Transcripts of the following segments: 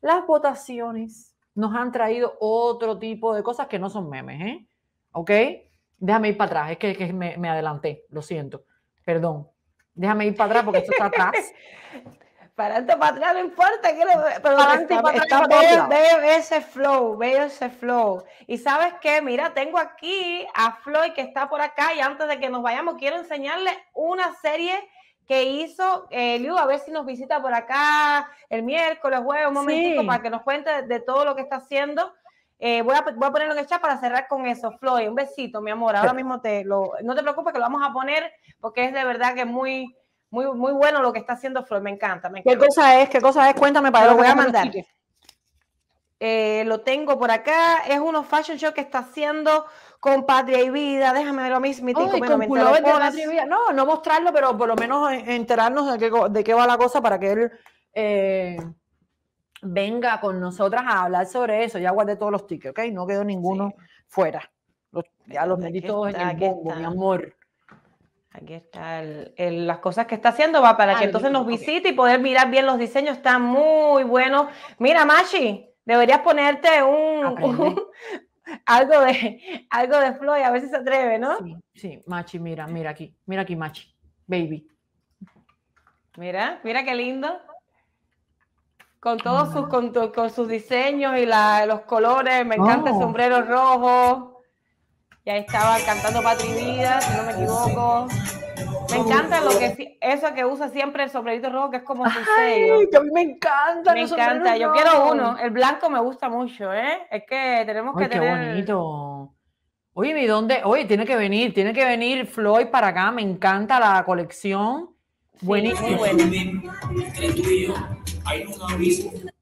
Las votaciones nos han traído otro tipo de cosas que no son memes, ¿eh? ¿Ok? Déjame ir para atrás, es que, me, adelanté, lo siento, perdón. Déjame ir para atrás porque esto está atrás. para adelante, para atrás, no importa. quiero ver pero para adelante, para atrás. Veo ese flow, ve ese flow. Y sabes qué, mira, tengo aquí a Floyd que está por acá y antes de que nos vayamos quiero enseñarle una serie que hizo eh, Liu, a ver si nos visita por acá el miércoles, jueves, un momentico para que nos cuente de, todo lo que está haciendo. Eh, voy, a, voy, a, ponerlo en el chat para cerrar con eso. Floyd, un besito, mi amor. Ahora mismo te lo, no te preocupes que lo vamos a poner porque es de verdad que es muy, muy, muy bueno lo que está haciendo Floyd. Me encanta, ¿Qué cosa es? ¿Qué cosa es? Cuéntame para lo voy a mandar. Eh, lo tengo por acá. Es unos fashion show que está haciendo con Patria y Vida. Déjame verlo lo mismo. no, no mostrarlo, pero por lo menos enterarnos de qué, de qué va la cosa para que él eh, venga con nosotras a hablar sobre eso. Ya guardé todos los tickets, ¿ok? No quedó ninguno fuera. ya los metí todos en el mi amor. Aquí está las cosas que está haciendo, va para que ah, entonces nos visite y poder mirar bien los diseños. Están muy buenos. Mira, Machi, Deberías ponerte un, algo de algo de Floyd, a veces si se atreve, ¿no? Sí, Machi, mira, mira aquí, mira aquí, Machi, baby. Mira, mira qué lindo. Con todos sus, con, con sus diseños y los colores, me encanta el oh. sombrero rojo. ya estaba cantando Patri Vida, si no me equivoco. Me encanta lo que eso que usa siempre el sombrerito rojo, que es como su sello. a mí me encanta. Me encanta. Yo quiero uno. El blanco me gusta mucho, ¿eh? Es que tenemos Ay, que qué bonito. Oye, ¿y dónde? Oye, tiene que venir, tiene que venir Floyd para acá. Me encanta la colección. Buenísimo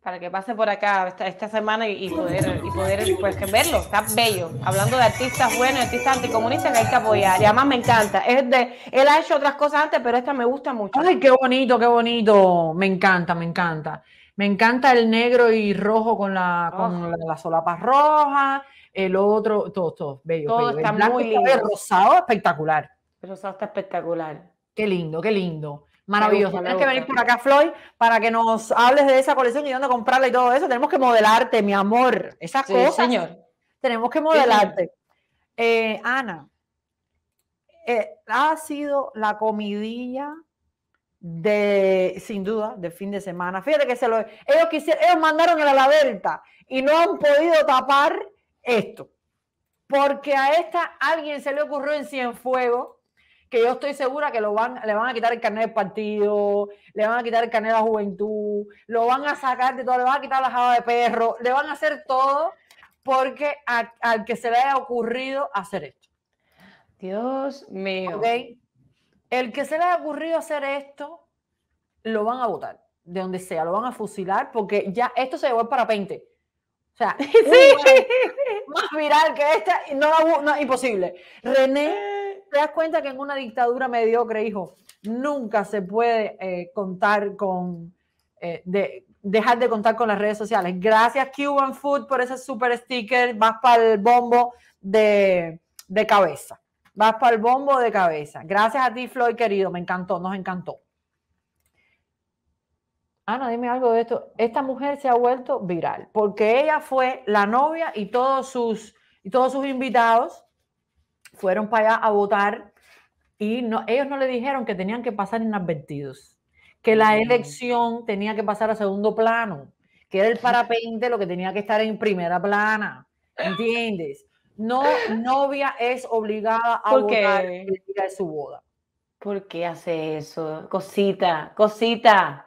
para que pase por acá esta, semana y, poder, y pues, verlo. Está bello. Hablando de artistas buenos, artistas anticomunistas que hay que apoyar. Y además me encanta. Es de, él ha hecho otras cosas antes, pero esta me gusta mucho. Ay, qué bonito, qué bonito. Me encanta, me encanta. Me encanta el negro y rojo con la, con oh. la, solapa roja. El otro, todo, todo, bello. Todo está blanco muy lindo. Rosado espectacular. El rosado está espectacular. Qué lindo, qué lindo. Maravilloso. Tienes que venir por acá, Floyd, para que nos hables de esa colección y dónde comprarla y todo eso. Tenemos que modelarte, mi amor. Esa sí, señor. Tenemos que modelarte. Eh, Ana, eh, ha sido la comidilla de, sin duda, de fin de semana. Fíjate que se lo, ellos, quisieron, ellos mandaron a la Delta y no han podido tapar esto. Porque a esta alguien se le ocurrió en Cienfuegos que yo estoy segura que lo van, le van a quitar el carnet del partido, le van a quitar el carnet de la juventud, lo van a sacar de todo, le van a quitar la java de perro, le van a hacer todo porque al que se le haya ocurrido hacer esto. Dios mío. El que se le haya ocurrido hacer esto, lo van a votar, de donde sea, lo van a fusilar porque ya esto se llevó el parapente. O sea, más viral que esta, no, no, imposible. René te das cuenta que en una dictadura mediocre, hijo, nunca se puede eh, contar con, eh, dejar de contar con las redes sociales. Gracias Cuban Food por ese super sticker, vas para el bombo de, de cabeza, vas para el bombo de cabeza. Gracias a ti, Floyd, querido, me encantó, nos encantó. Ana, dime algo de esto. Esta mujer se ha vuelto viral porque ella fue la novia y todos sus, y todos sus invitados fueron para allá a votar y no, ellos no le dijeron que tenían que pasar inadvertidos, que la mm. elección tenía que pasar a segundo plano, que era el parapente lo que tenía que estar en primera plana, ¿entiendes? No, novia es obligada a votar el de su boda. ¿Por qué hace eso? Cosita, cosita,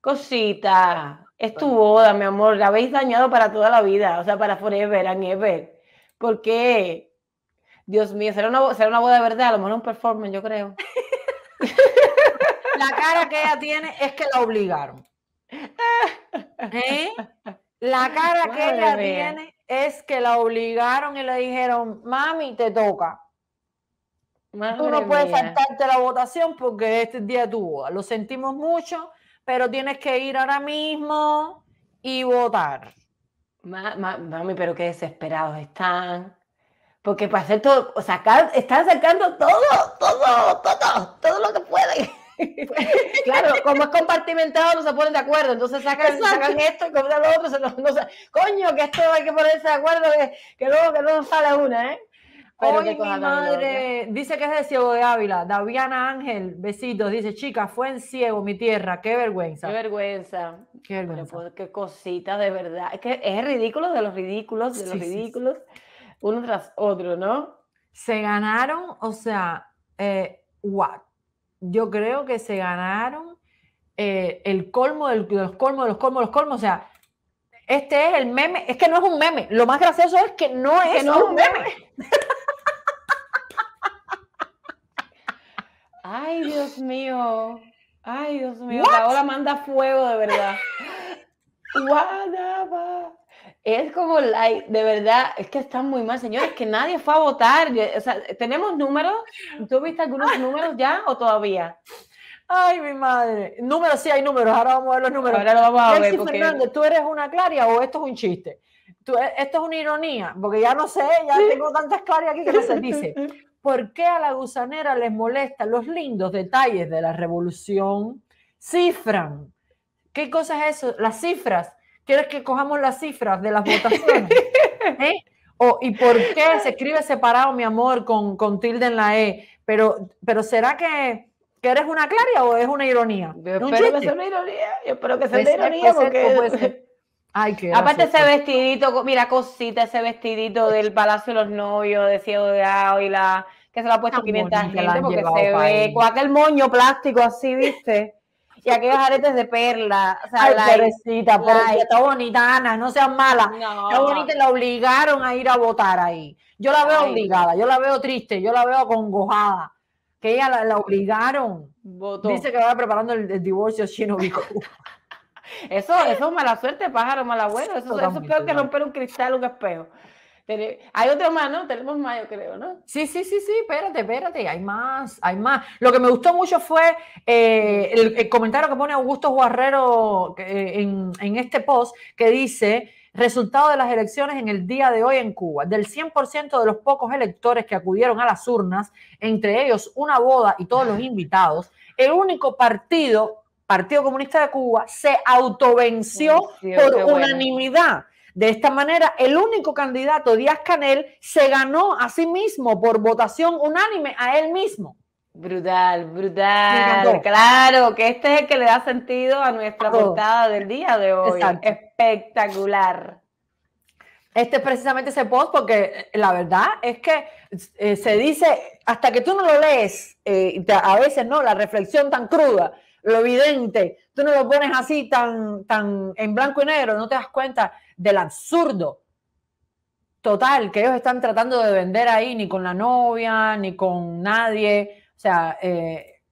cosita. Es tu boda, mi amor. La habéis dañado para toda la vida, o sea, para forever and ever. ¿Por qué? Dios mío, será una, será boda de verdad, a lo mejor un performance, yo creo. la cara que ella tiene es que la obligaron. ¿Eh? La cara que ella tiene es que la obligaron y le dijeron, mami, te toca. Tú no puedes saltarte la votación porque este día de tu Lo sentimos mucho, pero tienes que ir ahora mismo y votar. mami, pero qué desesperados están. Porque para hacer todo, o sacar, están sacando todo, todo, todo, todo lo que pueden. claro, como es compartimentado, no se ponen de acuerdo. Entonces sacan, sacan esto y compran lo otro. coño, que esto hay que ponerse de acuerdo, que, luego que no sale una, ¿eh? Pero mi madre dice que es de Ciego de Ávila. Daviana Ángel, besitos. Dice, chica, fue en Ciego, mi tierra. Qué vergüenza. Qué vergüenza. Qué vergüenza. Pues, qué cosita, de verdad. Es es ridículo de los ridículos, de los ridículos uno tras otro, ¿no? Se ganaron, o sea, what? Eh, yo creo que se ganaron eh, el colmo del, de los colmos, los colmos, los colmos. O sea, este es el meme. Es que no es un meme. Lo más gracioso es que no es, un meme. Ay, Dios mío. Ay, Dios mío. Ahora manda fuego, de verdad. What? es como, la de verdad, es que están muy mal, señores, que nadie fue a votar. O sea, ¿tenemos números? ¿Tú viste algunos números ya o todavía? Ay, mi madre. Números, sí hay números. Ahora vamos a ver los números. Ahora lo vamos a ver. ¿tú eres una claria o esto es un chiste? E, esto es una ironía, porque ya no sé, ya tengo tantas clarias aquí que no se dice. ¿Por qué a la gusanera les molesta los lindos detalles de la revolución? Cifran. ¿Qué cosa es eso? Las cifras ¿Quieres que cojamos las cifras de las votaciones? ¿Eh? ¿Y por qué se escribe separado, mi amor, con, tilde en la E? Pero, pero ¿será que, eres una Claria o es una ironía? Yo espero que sea una ironía. Yo espero que sea una ironía porque... Ay, qué Aparte ese vestidito, mira, cosita, ese vestidito del Palacio de los Novios, de Ciego de y la... que se lo ha puesto 500 gente porque se ve con aquel moño plástico así, ¿viste? y aquellos aretes de perla. O sea, la, está bonita, Ana, no seas mala. Está bonita, la obligaron a ir a votar ahí. Yo la veo obligada, yo la veo triste, yo la veo congojada. Que ella la, obligaron. Dice que va preparando el, divorcio chino Eso, eso es mala suerte, pájaro, mala eso es peor que romper un cristal, un espejo. Hay otro más, ¿no? Tenemos más, yo creo, ¿no? Sí, sí, sí, sí, espérate, espérate, hay más, hay más. Lo que me gustó mucho fue eh, el, comentario que pone Augusto Guarrero eh, en, este post que dice resultado de las elecciones en el día de hoy en Cuba. Del 100% de los pocos electores que acudieron a las urnas, entre ellos una boda y todos los invitados, el único partido, Partido Comunista de Cuba, se autovenció por unanimidad. De esta manera, el único candidato, Díaz Canel, se ganó a sí mismo por votación unánime a él mismo. Brutal, brutal. Claro, que este es el que le da sentido a nuestra portada del día de hoy. Espectacular. Este es precisamente ese post porque eh, la verdad es que eh, se dice, hasta que tú no lo lees, eh, a veces no, la reflexión tan cruda, lo evidente, tú no lo pones así tan, tan en blanco y negro, no te das cuenta del absurdo total que ellos están tratando de vender ahí, ni con la novia, ni con nadie. O sea, eh,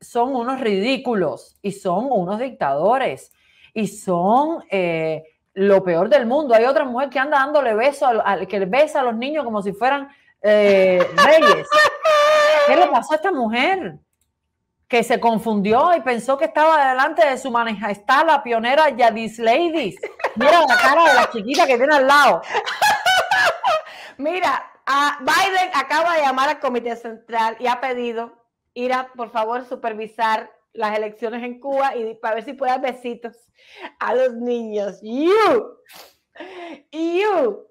son unos ridículos y son unos dictadores y son eh, lo peor del mundo. Hay otra mujer que anda dándole besos, que besa a los niños como si fueran eh, reyes. ¿Qué le pasó a esta mujer? que se confundió y pensó que estaba delante de su está la pionera Yadis Ladies. Mira la cara de la chiquita que tiene al lado. Mira, Biden acaba de llamar al Comité Central y ha pedido ir a, por favor, supervisar las elecciones en Cuba y para ver si puede dar besitos a los niños. You, you.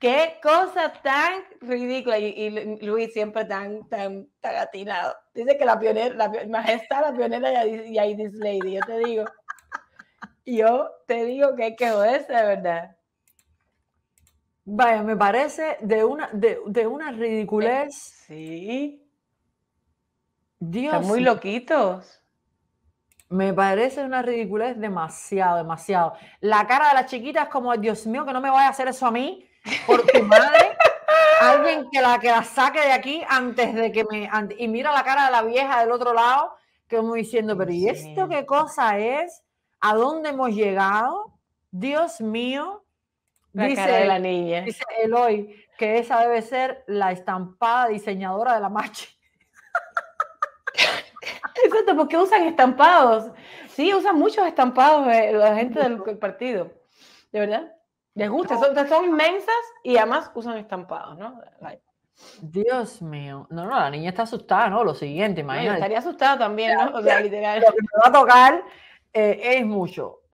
Qué cosa tan ridícula. Y, Luis siempre tan, tan, Dice que la pionera, la, majestad, la pionera y, ahí this lady. Yo te digo, yo te digo que hay que joderse de verdad. Vaya, me parece de una, de, una ridiculez. Sí. Dios. Están muy loquitos. Me parece una ridiculez demasiado, demasiado. La cara de la chiquita es como, Dios mío, que no me vaya a hacer eso a mí por tu madre, alguien que la, saque de aquí antes de que me... y mira la cara de la vieja del otro lado, que como diciendo, pero ¿y esto qué cosa es? ¿A dónde hemos llegado? Dios mío. La dice, de la niña. Dice Eloy que esa debe ser la estampada diseñadora de la machi. cuento porque usan estampados. Sí, usan muchos estampados eh, la gente del partido. ¿De verdad? Les gusta, son, inmensas y además usan estampados, ¿no? Dios mío. No, la niña está asustada, ¿no? Lo siguiente, imagínate. estaría asustada también, ¿no? O sea, literal. Lo que me va a tocar eh, es mucho.